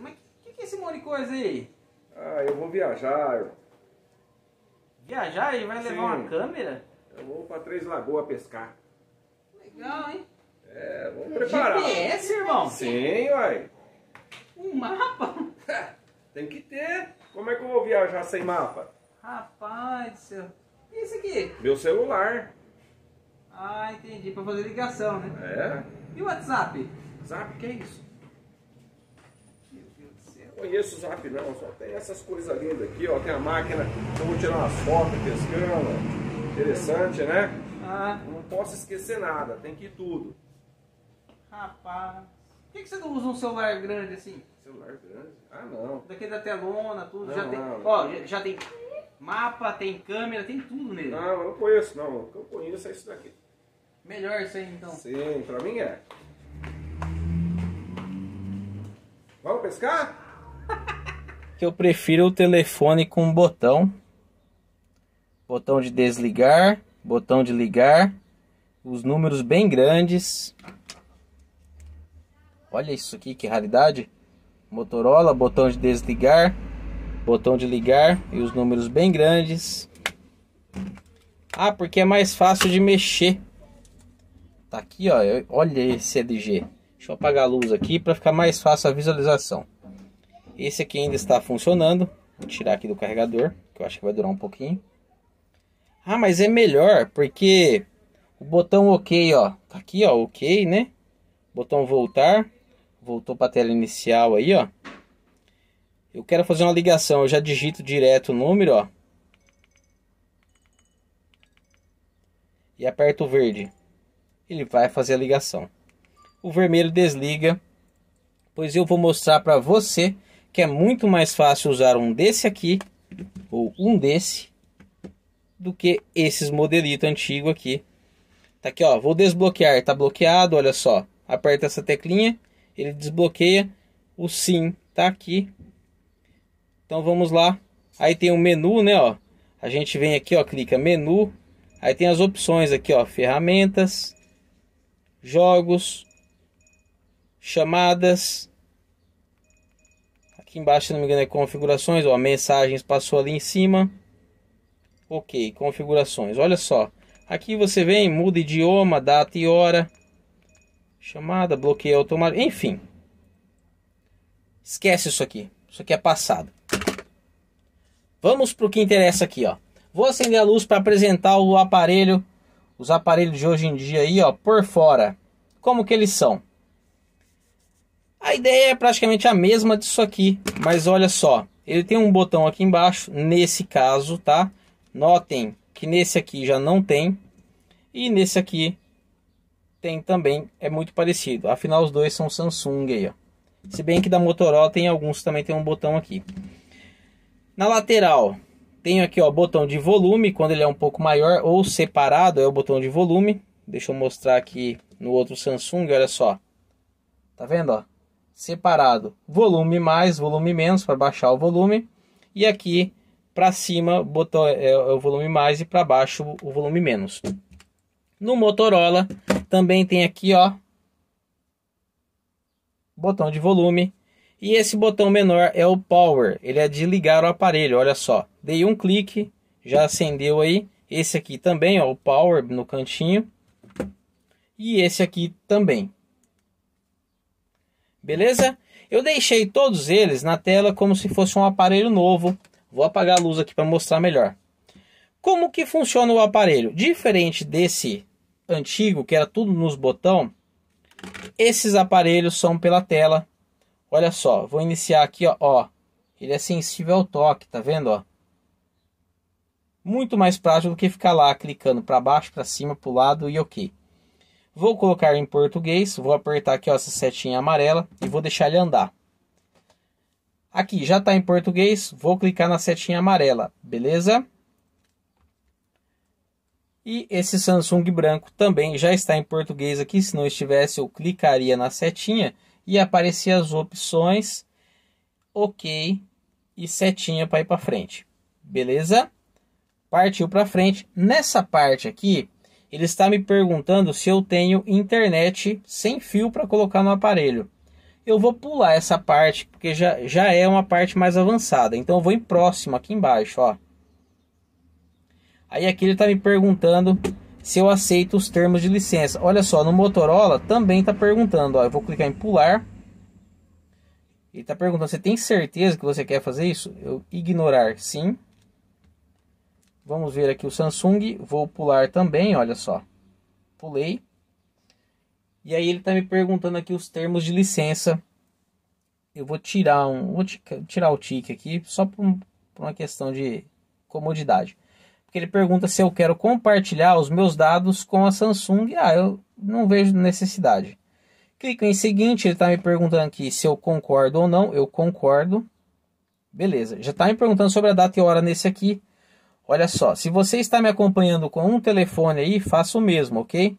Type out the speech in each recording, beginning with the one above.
Mas o que, que, é esse monte de coisa aí? Ah, eu vou viajar. Viajar? E vai Sim. levar uma câmera? Eu vou pra Três Lagoas pescar. Legal, hein? É, vamos preparar. GPS, irmão? Sim, uai. Um mapa? É, tem que ter. Como é que eu vou viajar sem mapa? Rapaz do céu. E isso aqui? Meu celular. Ah, entendi. Pra fazer ligação, né? É. E o WhatsApp? WhatsApp, que é isso? conheço o Zap não, só tem essas coisas lindas aqui, ó. Tem a máquina, eu então vou tirar umas fotos pescando. Interessante, né? Ah. Não posso esquecer nada, tem que ir tudo. Rapaz. Por que, que, você não usa um celular grande assim? Celular grande? Ah não. Daqui da telona, tudo. Não, já não, tem. Não. Ó, já, já, tem mapa, tem câmera, tem tudo nele. Não, eu não conheço não. O que eu conheço é isso daqui. Melhor isso aí então. Sim, pra mim é. Vamos pescar? que eu prefiro o telefone com um botão. Botão de desligar, botão de ligar, os números bem grandes. Olha isso aqui, que raridade. Motorola, botão de desligar, botão de ligar e os números bem grandes. Ah, porque é mais fácil de mexer. Tá aqui, ó. Olha esse LG. Deixa eu apagar a luz aqui para ficar mais fácil a visualização. Esse aqui ainda está funcionando. Vou tirar aqui do carregador, que eu acho que vai durar um pouquinho. Ah, mas é melhor, porque o botão OK, ó, tá aqui, ó, OK, né? Botão voltar, voltou para a tela inicial aí, ó. Eu quero fazer uma ligação, eu já digito direto o número, ó. E aperto o verde. Ele vai fazer a ligação. O vermelho desliga, pois eu vou mostrar para você que é muito mais fácil usar um desse aqui ou um desse do que esses modelito antigo aqui. Tá aqui, ó, vou desbloquear, tá bloqueado, olha só. Aperta essa teclinha, ele desbloqueia o sim, tá aqui. Então vamos lá. Aí tem o um menu, né, ó. A gente vem aqui, ó, clica menu. Aí tem as opções aqui, ó, ferramentas, jogos, chamadas, Aqui embaixo, se não me engano, é configurações. Ó, mensagens passou ali em cima. Ok, configurações. Olha só. Aqui você vem, muda idioma, data e hora. Chamada, bloqueio automático. Enfim. Esquece isso aqui. Isso aqui é passado. Vamos para o que interessa aqui, ó. Vou acender a luz para apresentar o aparelho, os aparelhos de hoje em dia aí, ó, por fora. Como que eles são? A ideia é praticamente a mesma disso aqui, mas olha só, ele tem um botão aqui embaixo, nesse caso, tá? Notem que nesse aqui já não tem e nesse aqui tem também, é muito parecido. Afinal, os dois são Samsung aí, ó. Se bem que da Motorola tem alguns também tem um botão aqui. Na lateral, tenho aqui ó, botão de volume, quando ele é um pouco maior ou separado, é o botão de volume. Deixa eu mostrar aqui no outro Samsung, olha só. Tá vendo, ó? separado volume mais, volume menos para baixar o volume e aqui para cima botão é, é, o volume mais e para baixo o volume menos. No Motorola também tem aqui ó botão de volume e esse botão menor é o power, ele é de ligar o aparelho, olha só. Dei um clique, já acendeu aí. Esse aqui também, ó, o power no cantinho. E esse aqui também beleza? Eu deixei todos eles na tela como se fosse um aparelho novo. Vou apagar a luz aqui para mostrar melhor. Como que funciona o aparelho? Diferente desse antigo, que era tudo nos botão, esses aparelhos são pela tela. Olha só, vou iniciar aqui, ó, ó. Ele é sensível ao toque, tá vendo, ó? Muito mais prático do que ficar lá clicando para baixo, para cima, para o lado e OK. Vou colocar em português, vou apertar aqui ó, essa setinha amarela e vou deixar ele andar. Aqui já está em português, vou clicar na setinha amarela, beleza? E esse Samsung branco também já está em português aqui, se não estivesse eu clicaria na setinha e aparecia as opções OK e setinha para ir para frente, beleza? Partiu para frente. Nessa parte aqui, ele está me perguntando se eu tenho internet sem fio para colocar no aparelho. Eu vou pular essa parte porque já, já é uma parte mais avançada. Então eu vou em próximo aqui embaixo, ó. Aí aqui ele está me perguntando se eu aceito os termos de licença. Olha só, no Motorola também está perguntando. Ó, eu vou clicar em pular. Ele está perguntando: você tem certeza que você quer fazer isso? Eu ignorar, sim. Vamos ver aqui o Samsung. Vou pular também, olha só. Pulei. E aí ele está me perguntando aqui os termos de licença. Eu vou tirar um, vou tirar o tique aqui só por, um, por uma questão de comodidade. Porque ele pergunta se eu quero compartilhar os meus dados com a Samsung. Ah, eu não vejo necessidade. Clico em seguinte, ele está me perguntando aqui se eu concordo ou não. Eu concordo. Beleza. Já está me perguntando sobre a data e hora nesse aqui. Olha só, se você está me acompanhando com um telefone aí, faça o mesmo, ok?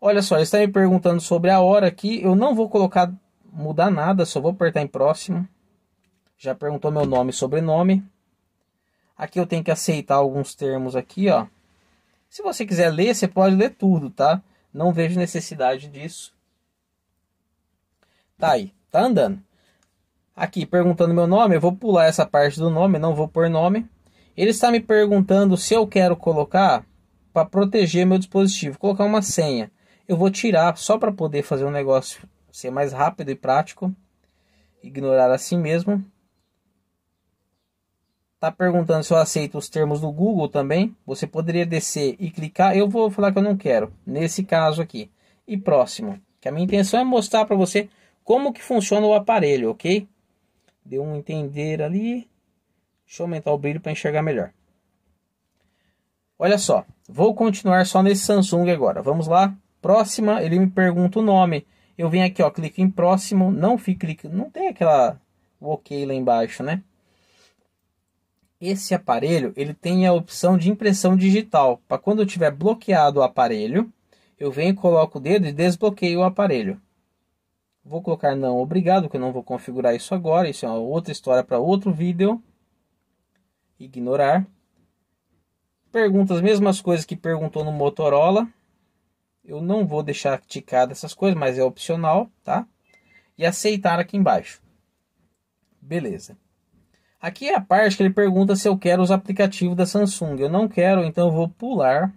Olha só, ele está me perguntando sobre a hora aqui. Eu não vou colocar, mudar nada, só vou apertar em próximo. Já perguntou meu nome e sobrenome. Aqui eu tenho que aceitar alguns termos aqui, ó. Se você quiser ler, você pode ler tudo, tá? Não vejo necessidade disso. Tá aí, tá andando. Aqui perguntando meu nome, eu vou pular essa parte do nome, não vou pôr nome ele está me perguntando se eu quero colocar para proteger meu dispositivo, colocar uma senha. Eu vou tirar só para poder fazer um negócio ser mais rápido e prático. Ignorar assim mesmo. Está perguntando se eu aceito os termos do Google também. Você poderia descer e clicar. Eu vou falar que eu não quero, nesse caso aqui. E próximo, que a minha intenção é mostrar para você como que funciona o aparelho, ok? Deu um entender ali. Deixa eu aumentar o brilho para enxergar melhor. Olha só, vou continuar só nesse Samsung agora. Vamos lá. Próxima, ele me pergunta o nome. Eu venho aqui, ó, clico em próximo, não fica clique, não tem aquela OK lá embaixo, né? Esse aparelho, ele tem a opção de impressão digital, para quando eu tiver bloqueado o aparelho, eu venho, coloco o dedo e desbloqueio o aparelho. Vou colocar não obrigado, porque eu não vou configurar isso agora, isso é outra história para outro vídeo ignorar. Pergunta as mesmas coisas que perguntou no Motorola. Eu não vou deixar ticada essas coisas, mas é opcional, tá? E aceitar aqui embaixo. Beleza. Aqui é a parte que ele pergunta se eu quero os aplicativos da Samsung. Eu não quero, então eu vou pular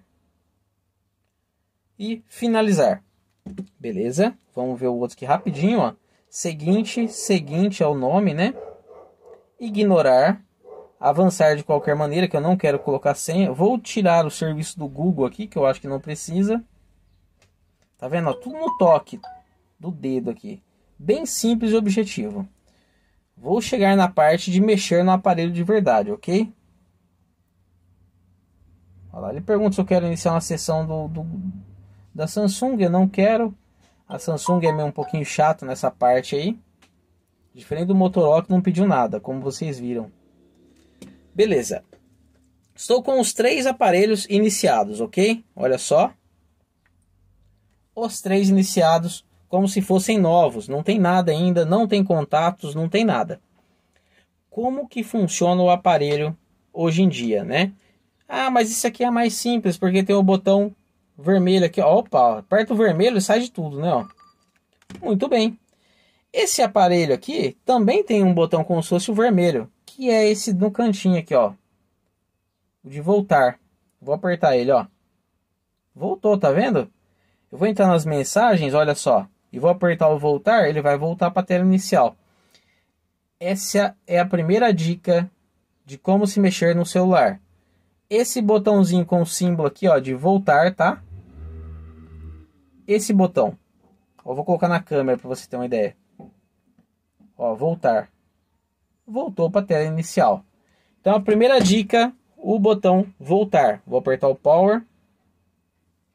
e finalizar. Beleza? Vamos ver o outro aqui rapidinho, ó. Seguinte, seguinte é o nome, né? Ignorar avançar de qualquer maneira, que eu não quero colocar senha. Vou tirar o serviço do Google aqui, que eu acho que não precisa. Tá vendo? Ó, tudo no toque do dedo aqui. Bem simples e objetivo. Vou chegar na parte de mexer no aparelho de verdade, ok? Olha lá, ele pergunta se eu quero iniciar uma sessão do, do, da Samsung. Eu não quero. A Samsung é meio um pouquinho chato nessa parte aí. Diferente do Motorola que não pediu nada, como vocês viram. Beleza. Estou com os três aparelhos iniciados, ok? Olha só. Os três iniciados como se fossem novos, não tem nada ainda, não tem contatos, não tem nada. Como que funciona o aparelho hoje em dia, né? Ah, mas isso aqui é mais simples, porque tem o botão vermelho aqui. Opa, aperta o vermelho e sai de tudo, né? Ó. Muito bem. Esse aparelho aqui também tem um botão como se fosse o vermelho que é esse no cantinho aqui, ó. O de voltar. Vou apertar ele, ó. Voltou, tá vendo? Eu vou entrar nas mensagens, olha só. E vou apertar o voltar, ele vai voltar para a tela inicial. Essa é a primeira dica de como se mexer no celular. Esse botãozinho com o símbolo aqui, ó, de voltar, tá? Esse botão. Eu vou colocar na câmera para você ter uma ideia. Ó, voltar voltou para a tela inicial. Então a primeira dica, o botão voltar. Vou apertar o power,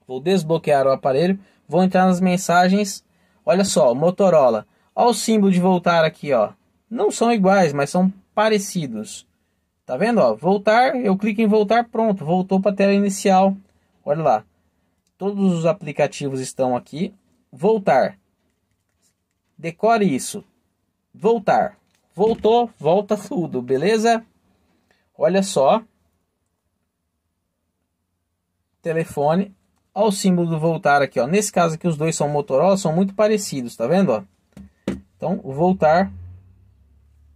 vou desbloquear o aparelho, vou entrar nas mensagens. Olha só, Motorola. Olha o símbolo de voltar aqui, ó. Não são iguais, mas são parecidos. Tá vendo, ó? Voltar, eu clico em voltar, pronto, voltou para a tela inicial. Olha lá. Todos os aplicativos estão aqui. Voltar. Decore isso. Voltar. Voltou, volta tudo, beleza? Olha só. Telefone. Olha o símbolo do voltar aqui, ó. Nesse caso aqui, os dois são Motorola, são muito parecidos, tá vendo, ó? Então, voltar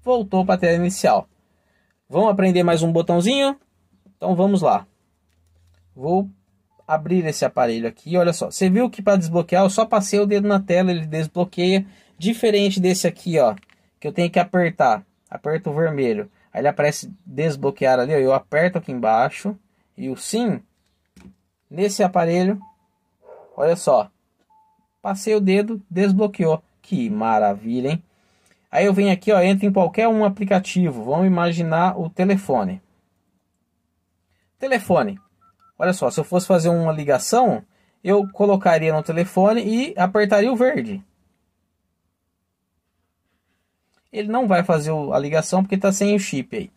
voltou para a tela inicial. Vamos aprender mais um botãozinho? Então, vamos lá. Vou abrir esse aparelho aqui, olha só. Você viu que para desbloquear eu só passei o dedo na tela, ele desbloqueia. Diferente desse aqui, ó, que eu tenho que apertar. Aperto o vermelho. Aí ele aparece desbloquear ali. eu aperto aqui embaixo. E o sim. Nesse aparelho. Olha só. Passei o dedo. Desbloqueou. Que maravilha, hein? Aí eu venho aqui, ó, entro em qualquer um aplicativo. Vamos imaginar o telefone. Telefone. Olha só, se eu fosse fazer uma ligação, eu colocaria no telefone e apertaria o verde ele não vai fazer a ligação porque está sem o chip aí.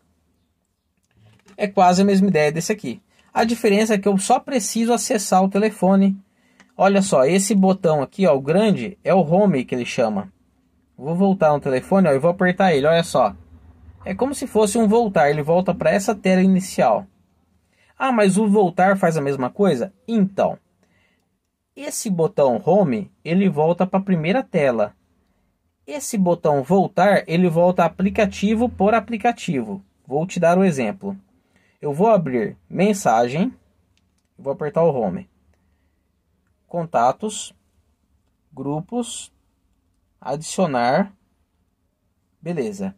É quase a mesma ideia desse aqui. A diferença é que eu só preciso acessar o telefone. Olha só, esse botão aqui, ó, o grande, é o home que ele chama. Vou voltar no telefone ó, e vou apertar ele, olha só. É como se fosse um voltar, ele volta para essa tela inicial. Ah, mas o voltar faz a mesma coisa? Então, esse botão home, ele volta para a primeira tela. Esse botão voltar, ele volta aplicativo por aplicativo. Vou te dar um exemplo. Eu vou abrir mensagem, vou apertar o home. Contatos, grupos, adicionar. Beleza.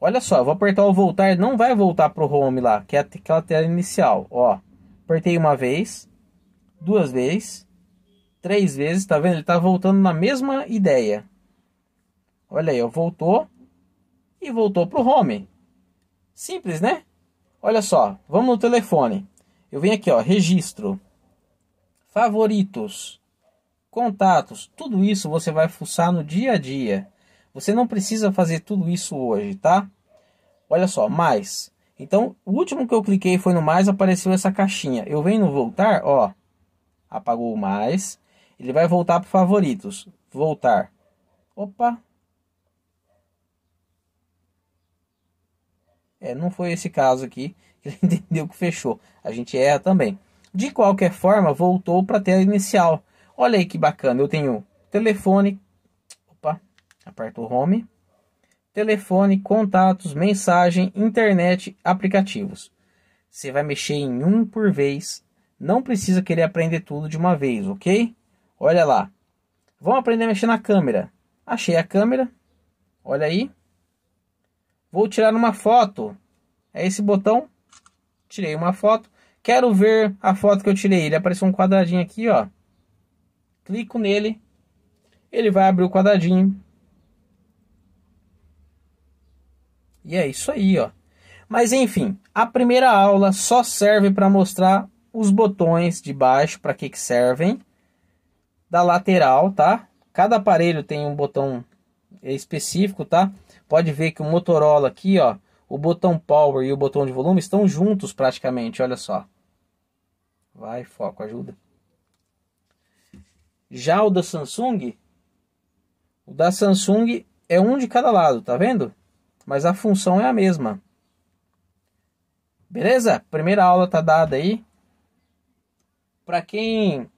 Olha só, vou apertar o voltar, não vai voltar para o home lá, que é aquela tela inicial. Ó, apertei uma vez, duas vezes, três vezes, tá vendo? Ele tá voltando na mesma ideia. Olha aí, ó, voltou e voltou para o home. Simples, né? Olha só, vamos no telefone. Eu venho aqui, ó, registro, favoritos, contatos, tudo isso você vai fuçar no dia a dia. Você não precisa fazer tudo isso hoje, tá? Olha só, mais. Então, o último que eu cliquei foi no mais, apareceu essa caixinha. Eu venho no voltar, ó, apagou o mais. Ele vai voltar para favoritos. Voltar. Opa, É, não foi esse caso aqui, ele entendeu que fechou. A gente erra também. De qualquer forma, voltou para a tela inicial. Olha aí que bacana, eu tenho telefone, opa, aperto o home, telefone, contatos, mensagem, internet, aplicativos. Você vai mexer em um por vez, não precisa querer aprender tudo de uma vez, ok? Olha lá, vamos aprender a mexer na câmera. Achei a câmera, olha aí, Vou tirar uma foto. É esse botão. Tirei uma foto. Quero ver a foto que eu tirei. Ele apareceu um quadradinho aqui, ó. Clico nele. Ele vai abrir o quadradinho. E é isso aí, ó. Mas enfim, a primeira aula só serve para mostrar os botões de baixo para que que servem da lateral, tá? Cada aparelho tem um botão é específico, tá? Pode ver que o Motorola aqui, ó, o botão power e o botão de volume estão juntos praticamente, olha só. Vai, foco, ajuda. Já o da Samsung, o da Samsung é um de cada lado, tá vendo? Mas a função é a mesma. Beleza? Primeira aula tá dada aí. Para quem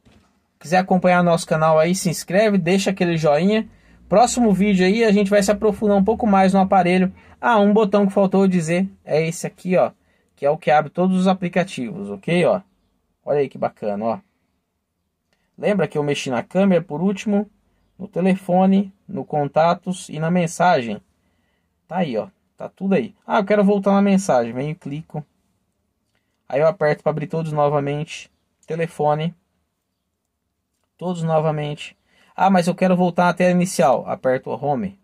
quiser acompanhar nosso canal aí, se inscreve, deixa aquele joinha. Próximo vídeo aí a gente vai se aprofundar um pouco mais no aparelho. Ah, um botão que faltou dizer é esse aqui, ó, que é o que abre todos os aplicativos, ok, ó. Olha aí que bacana, ó. Lembra que eu mexi na câmera por último, no telefone, no contatos e na mensagem. Tá aí, ó. Tá tudo aí. Ah, eu quero voltar na mensagem. Venho e clico. Aí eu aperto para abrir todos novamente. Telefone. Todos novamente. Ah, mas eu quero voltar na tela inicial. Aperto o Home.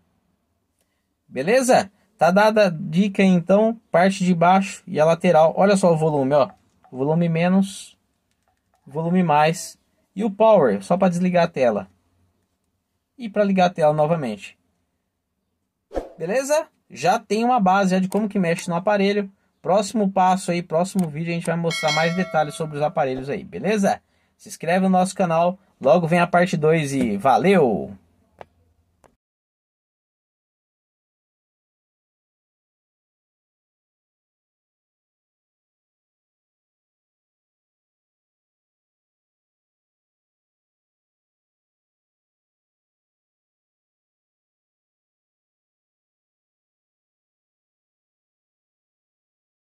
Beleza? Tá dada a dica então, parte de baixo e a lateral. Olha só o volume, ó. Volume menos, volume mais e o power, só para desligar a tela. E para ligar a tela novamente. Beleza? Já tem uma base já de como que mexe no aparelho. Próximo passo aí, próximo vídeo a gente vai mostrar mais detalhes sobre os aparelhos aí, beleza? Se inscreve no nosso canal. Logo vem a parte 2 e valeu!